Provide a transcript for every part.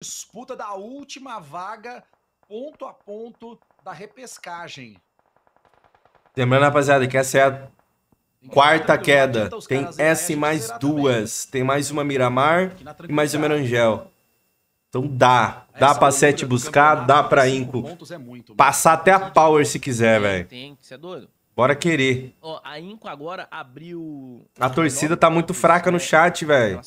disputa da última vaga, ponto a ponto, da repescagem. Lembrando, rapaziada, que essa é a quarta queda. Tem essa e mais duas. Tem mais uma Miramar e mais uma Merangel. Então dá. Dá pra sete buscar, dá pra Inco. É passar até a Power se quiser, velho. Tem, você é doido? Bora querer. Ó, a Inco agora abriu. A torcida tá muito fraca no é, chat, velho.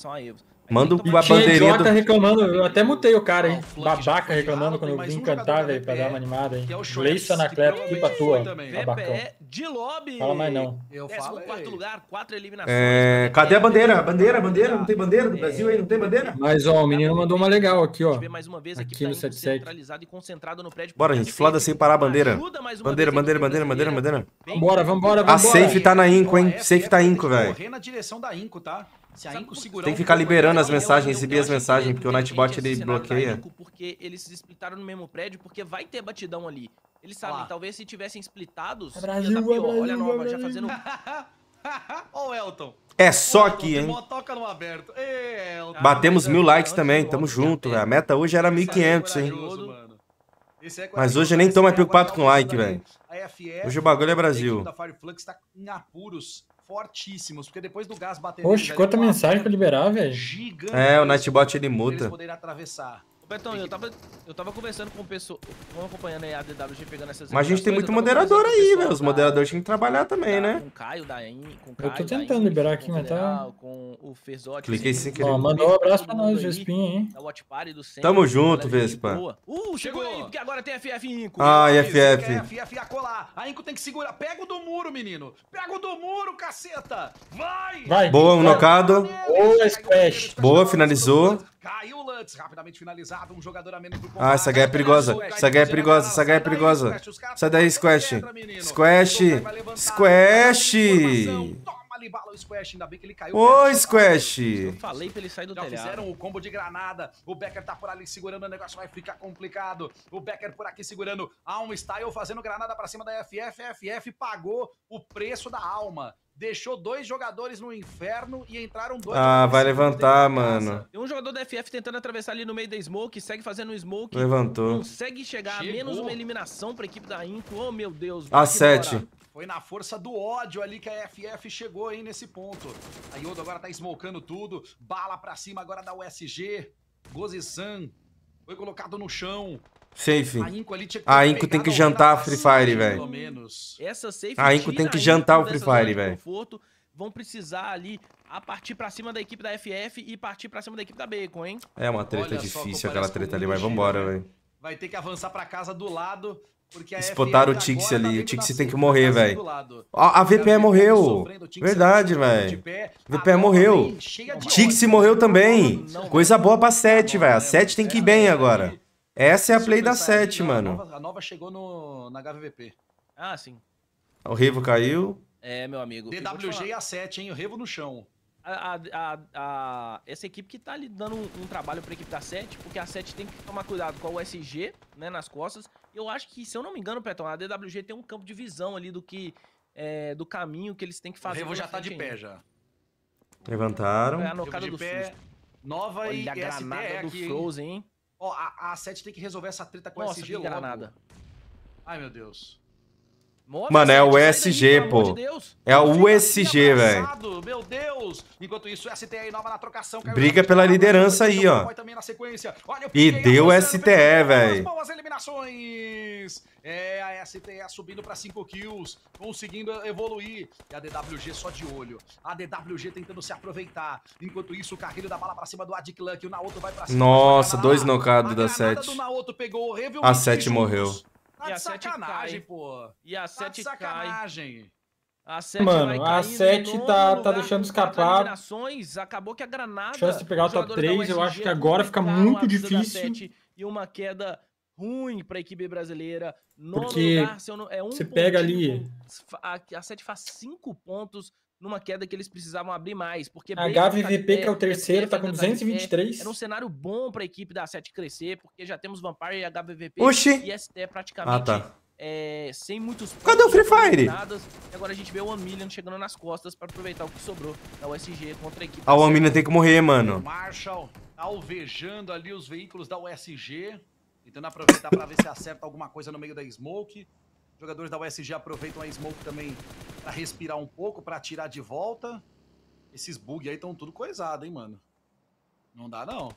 Manda uma então, bandeirinha. Do... reclamando, eu até mutei o cara, hein? Babaca reclamando quando eu vim cantar, velho, pra dar uma animada, hein? Leissa Anacleto, que é patua, babacão. De lobby. Fala mais não. Eu falo. quarto lugar, quatro eliminações. É... Cadê a bandeira? Bandeira, bandeira, não tem bandeira do é. Brasil aí, não tem bandeira? Mas, ó, o menino mandou uma legal aqui, ó. Mais uma vez, aqui no 77. Bora, gente, Flada sem parar a bandeira. Bandeira, bandeira, bandeira, bandeira, bandeira. Vambora, vambora, vambora. A safe tá na Inco, hein? É safe tá Inco, velho. Correndo na direção da Inco, tá? Tem que ficar liberando as mensagens, exibir as mensagens, porque o Nightbot ele bloqueia. Porque eles splitaram no mesmo prédio, porque vai ter batidão ali. Eles sabem, talvez se tivessem splitados, é Brasil, tá pior. É Olha a é nova, já fazendo... Ô, oh, Elton. É só aqui, hein? Ah, Batemos mil é likes também, tamo junto, velho. A meta hoje era 1.500, hein? Mas hoje eu nem tô mais preocupado com like, velho. Hoje o bagulho é Brasil. A Fireflux tá em apuros fortíssimos, porque depois do gás bater... quanta mensagem pra liberar, velho. É, o Nightbot ele muda. Eles atravessar eu tava, eu tava conversando com o pessoal, vamos acompanhando aí a né, DWG pegando essas... Mas a gente tem muito moderador aí, velho. Os moderadores têm que trabalhar também, da, né? Com o Caio, da In, com Caio, Eu tô tentando In, liberar aqui, mas tá... Com o Ferzotti... Cliquei assim, sem querer. Ó, mandou um abraço pra nós, Vespinha, hein? Da Watch Party do Centro. Tamo junto, Vespa. Uh, chegou aí, porque agora tem FF Inco. Ah, FF. FF a colar. A Inco tem que segurar. Pega o do muro, menino. Pega o do muro, caceta. Vai! Vai. Boa, um nocado. Boa, splash. Boa, finalizou. Caiu o Lutz, rapidamente finalizado, um jogador a menos do combate. Ah, essa guerra é perigosa, essa guerra é perigosa, essa guerra é perigosa. Sai daí, Squash. Squash, Squash. bala o Squash, ainda bem que ele caiu. Ô, Squash! Eu falei pra ele sair do Já telhado. fizeram o combo de granada. O Becker tá por ali segurando, o negócio vai ficar complicado. O Becker por aqui segurando. Alma Style fazendo granada pra cima da FF. FF pagou o preço da alma deixou dois jogadores no inferno e entraram dois. Ah, vai levantar, mano. Tem um jogador da FF tentando atravessar ali no meio da smoke, segue fazendo smoke. Levantou. Consegue chegar Chegou. a menos uma eliminação pra equipe da Inco. Oh, meu Deus. A 7. Foi na força do ódio ali que a FF chegou aí nesse ponto. A Yodo agora tá smokando tudo. Bala pra cima agora da USG. Gozizan foi colocado no chão enfim A Inco, a Inco tem que jantar Free Fire, velho. A Inco tem que jantar o Free Fire, velho. Vão precisar ali a partir para cima da equipe da FF e partir para cima da equipe da Bacon, hein? É uma treta Olha difícil aquela treta ali, mas vambora, né? velho. Vai ter que avançar para casa do lado porque o Tix tá ali. O Tix tem que morrer, velho. A, a VPE morreu. Verdade, velho. VPE morreu. Tix morreu também. Coisa boa pra 7, velho. A 7 tem que ir bem agora. Essa é a play da 7, mano. A nova, chegou no, na HVP. Ah, sim. O Revo caiu. É, meu amigo. DWG e a 7, hein? O Revo no chão. A, a, a, essa equipe que tá ali dando um, um trabalho pra equipe da 7, porque a 7 tem que tomar cuidado com a USG, né, nas costas. Eu acho que, se eu não me engano, Petão, a DWG tem um campo de visão ali do que... É, do caminho que eles têm que fazer. O Revo já tá de pé, já. Levantaram. É a nocada do pé. Nova Olha e a granada ST do aqui, Frozen, hein? Ó, a, a 7 tem que resolver essa treta com Nossa, gelo SG logo. Granada. Ai, meu Deus. Mano, Mano, é o USG, pô. De é o USG, assim, velho. Meu Deus. Enquanto isso, STE na trocação. Briga pela liderança aí, ó. e deu STE, velho. Boas eliminações. É, a STE subindo para 5 kills, conseguindo evoluir. E a DWG só de olho. A DWG tentando se aproveitar. Enquanto isso, o carrinho da bala para cima do Adic que O Naoto vai pra cima. Nossa, dois nocados da 7. A 7 morreu. Tá e a sacanagem, pô. E a tá cai, sacanagem. A 7 Mano, a 7 tá, tá deixando escapar. Acabou que a granada. Chance de pegar o top 3, eu acho que agora fica muito difícil. e uma queda ruim para a equipe brasileira. Nono Porque lugar, não, é um você pega ali. a, a 7 faz 5 pontos numa queda que eles precisavam abrir mais. Porque a HVVP, que é o é, é terceiro, está com 223. É, era um cenário bom para a equipe da 7 crescer, porque já temos Vampire e HVVP Oxi. e ST praticamente ah, tá. É, sem muitos pontos. Cadê o Free Fire? Agora a gente vê o One Million chegando nas costas para aproveitar o que sobrou da USG contra a equipe. Ah, o One Million tem que morrer, mano. Marshall alvejando ali os veículos da USG, tentando aproveitar para ver se acerta alguma coisa no meio da Smoke. Jogadores da USG aproveitam a smoke também para respirar um pouco, para tirar de volta. Esses bugs aí estão tudo coisado, hein, mano. Não dá, não.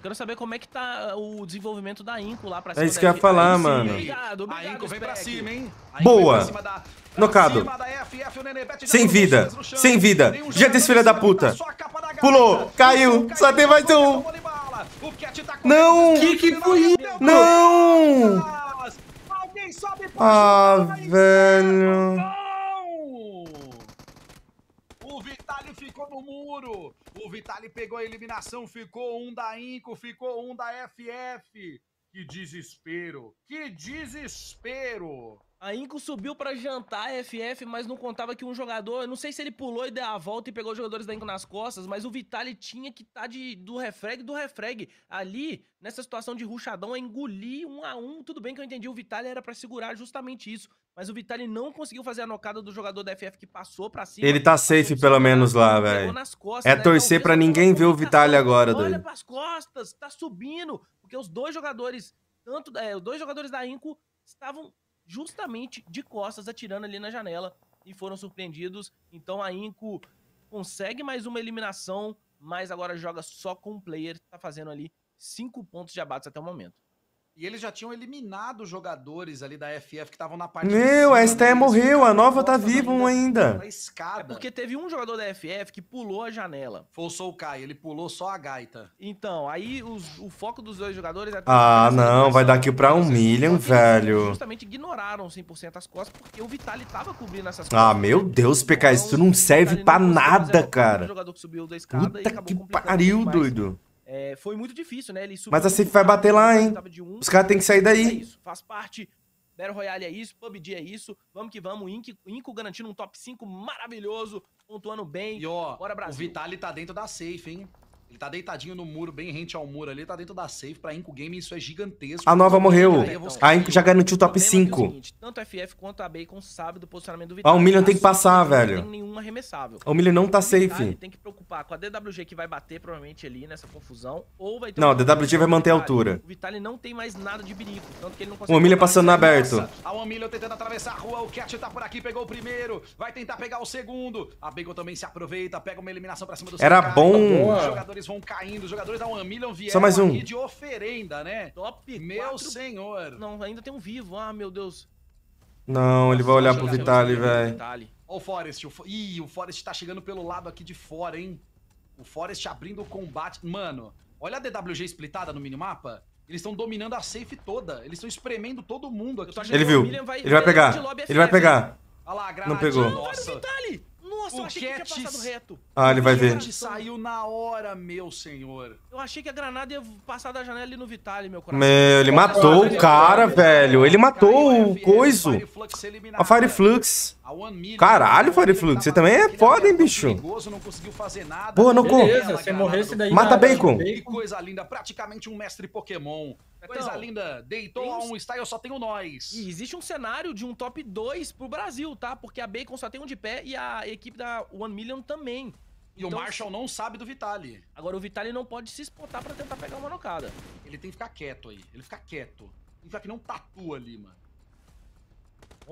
Quero saber como é que tá o desenvolvimento da Inco lá pra cima. É isso que eu ia falar, aí, mano. Obrigado, obrigado, a Inco vem pra cima, hein? Boa! no da, Nocado. Sem vida, sem vida. já esse filho da puta. Pulou, caiu, só tem mais um. Não! Que que foi Não! Ah, velho. O Vitali ficou no muro. O Vitali pegou a eliminação. Ficou um da Inco, ficou um da FF. Que desespero. Que desespero. A Inco subiu para jantar FF, mas não contava que um jogador, não sei se ele pulou e deu a volta e pegou os jogadores da Inco nas costas, mas o Vitali tinha que estar tá de, do refreg do refreg. Ali, nessa situação de ruchadão, é engolir um a um. Tudo bem que eu entendi, o Vitali era para segurar justamente isso, mas o Vitali não conseguiu fazer a nocada do jogador da FF que passou para cima. Ele tá safe pelo menos lá, velho. É né? torcer para ninguém ver o Vitali agora, doido. Olha pras costas, tá subindo, porque os dois jogadores, tanto, é, os dois jogadores da Inco estavam justamente de costas, atirando ali na janela e foram surpreendidos. Então a Inco consegue mais uma eliminação, mas agora joga só com um player, tá fazendo ali cinco pontos de abates até o momento. E eles já tinham eliminado jogadores ali da FF que estavam na parte. meu a Esté morreu, a nova tá viva ainda. É escada. É porque teve um jogador da FF que pulou a janela. Foi o Soul Kai, ele pulou só a gaita. Então, aí os, o foco dos dois jogadores é. Ah, não, né? vai dar kill pra então, um milhão, velho. Justamente ignoraram 100% as costas porque o Vitali tava cobrindo essas ah, costas. Ah, meu Deus, PK, isso então, não serve pra nada, cara. Puta que pariu, doido. É, foi muito difícil, né? Ele Mas a assim, safe vai bater lá, né? hein? Um, Os caras têm que sair daí. É isso, faz parte. Battle Royale é isso, PUBG é isso. Vamos que vamos. Inco, Inco garantindo um top 5 maravilhoso, pontuando bem. E ó, Bora, Brasil. o Vitali tá dentro da safe, hein? Ele tá deitadinho no muro, bem rente ao muro ali, tá dentro da safe. Pra Inco Game isso é gigantesco. A nova então, morreu. A Inco já garantiu o top 5. É é tanto FF quanto a Bacon sabe do posicionamento do Vital. Ah, o Million tem que passar, velho. Não tem nenhum arremessável. O Million não tá safe. tem que preocupar com a DWG que vai bater provavelmente ali nessa confusão. Ou vai ter Não, a DWG vai manter a altura. O Vitali não tem mais nada de birico, tanto que ele não consegue. O Million passando na aberto. A Omillion tentando atravessar a rua. O Cat tá por aqui, pegou o primeiro. Vai tentar pegar o segundo. A Bacon também se aproveita, pega uma eliminação pra cima do Era bom. Jogador jogadores vão caindo, os jogadores da One Million vieram Só mais um. aqui de oferenda, né? Top Meu quatro... senhor. Não, ainda tem um vivo. Ah, meu Deus. Não, ele vai olhar pro Vitali, velho. Olha o Forest. O... Ih, o Forest tá chegando pelo lado aqui de fora, hein? O Forest abrindo o combate. Mano, olha a DWG splitada no minimapa. Eles estão dominando a safe toda. Eles estão espremendo todo mundo aqui. Ele viu. Vai... Ele vai pegar. Ele vai assim, né? pegar. Olha lá, a Não pegou. Nossa. Vitali! Nossa, o eu achei que tinha passado reto. Ah, ele vai ver. saiu na hora, meu senhor. Eu achei que a granada ia passar da janela ali no Vitale, meu coração. Meu, ele matou o cara, velho. Ele matou o coiso. A Fireflux. Caralho, Fireflux. Você também é foda, hein, bicho. Boa, Nocô. Mata tá Bacon. coisa linda. Praticamente um mestre Pokémon. Coisa linda. Deitou um um style, só tem o nós. E existe um cenário de um top 2 pro Brasil, tá? Porque a Bacon só tem um de pé e a equipe equipe da One Million também. E então, o Marshall não sabe do Vitali. Agora o Vitali não pode se espotar para tentar pegar uma nocada. Ele tem que ficar quieto aí. Ele fica quieto. Ele fica que não um ali, mano.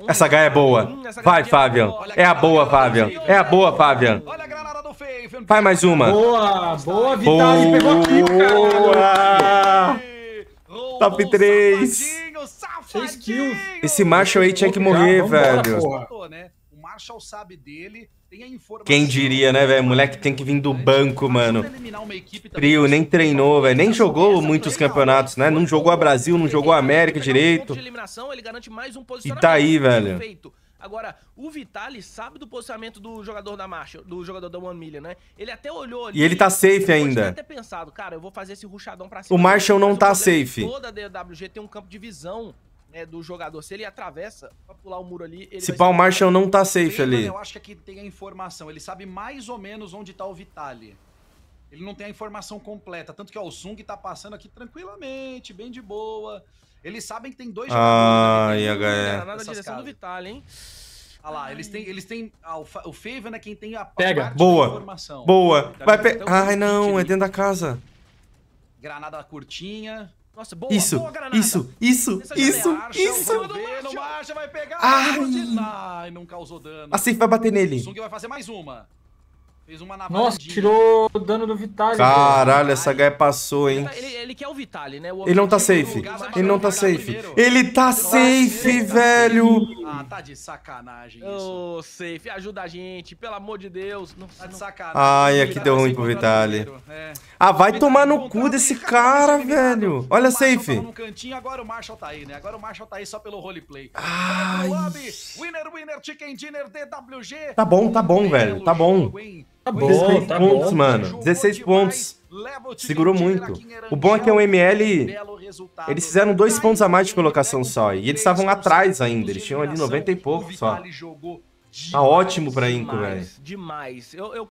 Essa é é H hum, é boa. Hum, Vai, Fábio É a boa, Fábio É a boa, Fábio Olha a granada do Vai mais uma. Boa, boa, Vitali. Pegou aqui, cara. Boa. Top 3. 6 kills. Esse Marshall aí tinha que morrer, velho. Né? O Marshall sabe dele. Quem diria, né, velho? Moleque tem que vir do banco, mano. Trio nem treinou, velho. Nem jogou muitos campeonatos, né? Não jogou a Brasil, não jogou a América direito. E tá aí, velho. Agora, o Vitali sabe do posicionamento do jogador da marcha, do jogador da One Million, né? Ele até olhou ali. E ele tá safe ainda. até pensado, cara, eu vou fazer esse ruchadão pra cima. O Marshall não tá safe. Toda a DWG tem um campo de visão né, do jogador. Se ele atravessa pra pular o muro ali... Ele Se pau, o Marshall não tá safe ali. Eu acho que aqui tem a informação. Ele sabe mais ou menos onde tá o Vitali. Ele não tem a informação completa. Tanto que ó, o Sung tá passando aqui tranquilamente, bem de boa. Eles sabem que tem dois ah, jogadores. Ah, IHE. Né, na direção casas. do Vitali, hein? Olha lá, eles têm. Eles têm ah, o, o Faven é quem tem a Pega. Boa. informação. Boa. Então, vai pe... Ai, não, é dentro da casa. Granada curtinha. Nossa, boa, isso, boa isso, isso, isso, archa, isso. Dano, marcha, vai Ai. Ai, não causou dano. A safe vai bater nele. O Sung vai fazer mais uma. Fez uma Nossa, tirou dano do Vitali. Caralho, essa H passou, hein? Ele, tá, ele, ele quer o Vitali, né? O ele não tá safe. Ele não tá safe. Ele tá safe, velho. Ah, tá de sacanagem isso. Ô, safe, ajuda a gente, pelo amor de Deus. Não, tá de sacanagem. Ai, aqui tá deu ruim pro Vitali. É. Ah, vai tomar no cu desse cara, velho. Olha, safe. Agora o Marshall tá aí, né? Agora o Marshall tá aí só pelo roleplay. Ai. Winner Dinner, Chicken Dinner, DWG. Tá bom, tá bom, velho. Tá bom. Tá bom, 16 tá pontos, bom. mano. 16 pontos. Segurou muito. O bom é que o ML. Eles fizeram dois tá pontos a mais de colocação só. E eles estavam atrás ainda. Eles tinham ali 90 e pouco só. Tá ótimo pra Inco, velho. Demais. Eu, eu,